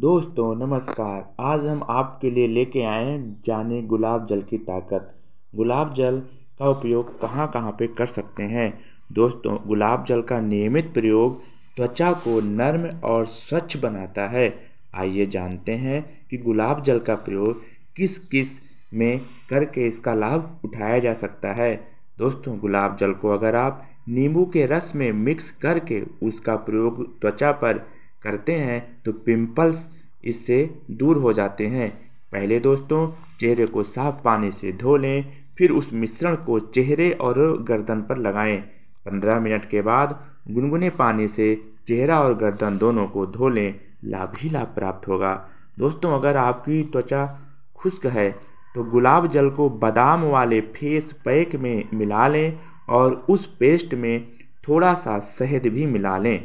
दोस्तों नमस्कार आज हम आपके लिए लेके आए हैं जाने गुलाब जल की ताकत गुलाब जल का उपयोग कहाँ कहाँ पे कर सकते हैं दोस्तों गुलाब जल का नियमित प्रयोग त्वचा को नर्म और स्वच्छ बनाता है आइए जानते हैं कि गुलाब जल का प्रयोग किस किस में करके इसका लाभ उठाया जा सकता है दोस्तों गुलाब जल को अगर आप नींबू के रस में मिक्स करके उसका प्रयोग त्वचा पर करते हैं तो पिंपल्स इससे दूर हो जाते हैं पहले दोस्तों चेहरे को साफ पानी से धो लें फिर उस मिश्रण को चेहरे और गर्दन पर लगाएं। पंद्रह मिनट के बाद गुनगुने पानी से चेहरा और गर्दन दोनों को धो लें लाभ ही लाभ प्राप्त होगा दोस्तों अगर आपकी त्वचा खुश्क है तो गुलाब जल को बादाम वाले फेस पैक में मिला लें और उस पेस्ट में थोड़ा सा शहद भी मिला लें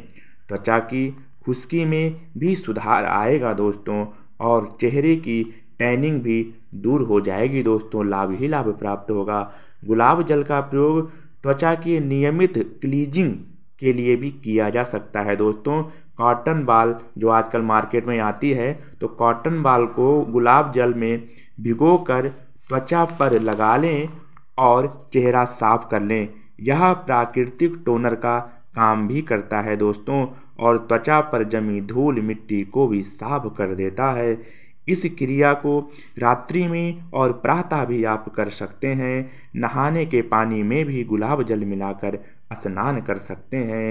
त्वचा की खुश्की में भी सुधार आएगा दोस्तों और चेहरे की टैनिंग भी दूर हो जाएगी दोस्तों लाभ ही लाभ प्राप्त होगा गुलाब जल का प्रयोग त्वचा के नियमित क्लीजिंग के लिए भी किया जा सकता है दोस्तों कॉटन बाल जो आजकल मार्केट में आती है तो कॉटन बाल को गुलाब जल में भिगो कर त्वचा पर लगा लें और चेहरा साफ कर लें यह प्राकृतिक टोनर का काम भी करता है दोस्तों और त्वचा पर जमी धूल मिट्टी को भी साफ कर देता है इस क्रिया को रात्रि में और प्रातः भी आप कर सकते हैं नहाने के पानी में भी गुलाब जल मिलाकर स्नान कर सकते हैं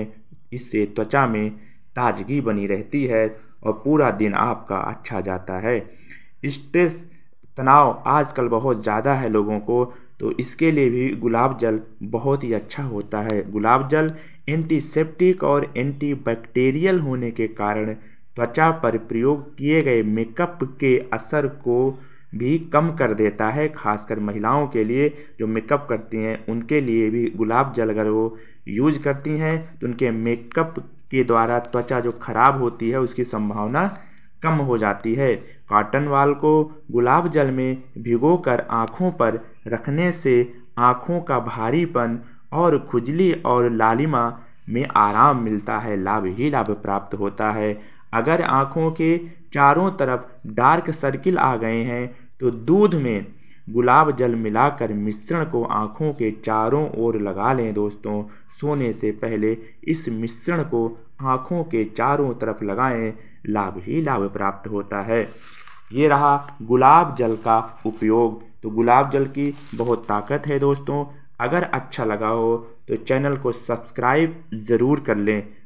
इससे त्वचा में ताजगी बनी रहती है और पूरा दिन आपका अच्छा जाता है स्ट्रेस तनाव आजकल बहुत ज़्यादा है लोगों को तो इसके लिए भी गुलाब जल बहुत ही अच्छा होता है गुलाब जल एंटीसेप्टिक और एंटीबैक्टीरियल होने के कारण त्वचा पर प्रयोग किए गए मेकअप के असर को भी कम कर देता है खासकर महिलाओं के लिए जो मेकअप करती हैं उनके लिए भी गुलाब जल अगर वो यूज करती हैं तो उनके मेकअप के द्वारा त्वचा जो खराब होती है उसकी संभावना कम हो जाती है कॉटन वाल को गुलाब जल में भिगोकर आँखों पर रखने से आँखों का भारीपन और खुजली और लालिमा में आराम मिलता है लाभ ही लाभ प्राप्त होता है अगर आँखों के चारों तरफ डार्क सर्किल आ गए हैं तो दूध में गुलाब जल मिलाकर मिश्रण को आँखों के चारों ओर लगा लें दोस्तों सोने से पहले इस मिश्रण को आँखों के चारों तरफ लगाएं लाभ ही लाभ प्राप्त होता है ये रहा गुलाब जल का उपयोग तो गुलाब जल की बहुत ताकत है दोस्तों अगर अच्छा लगा हो तो चैनल को सब्सक्राइब ज़रूर कर लें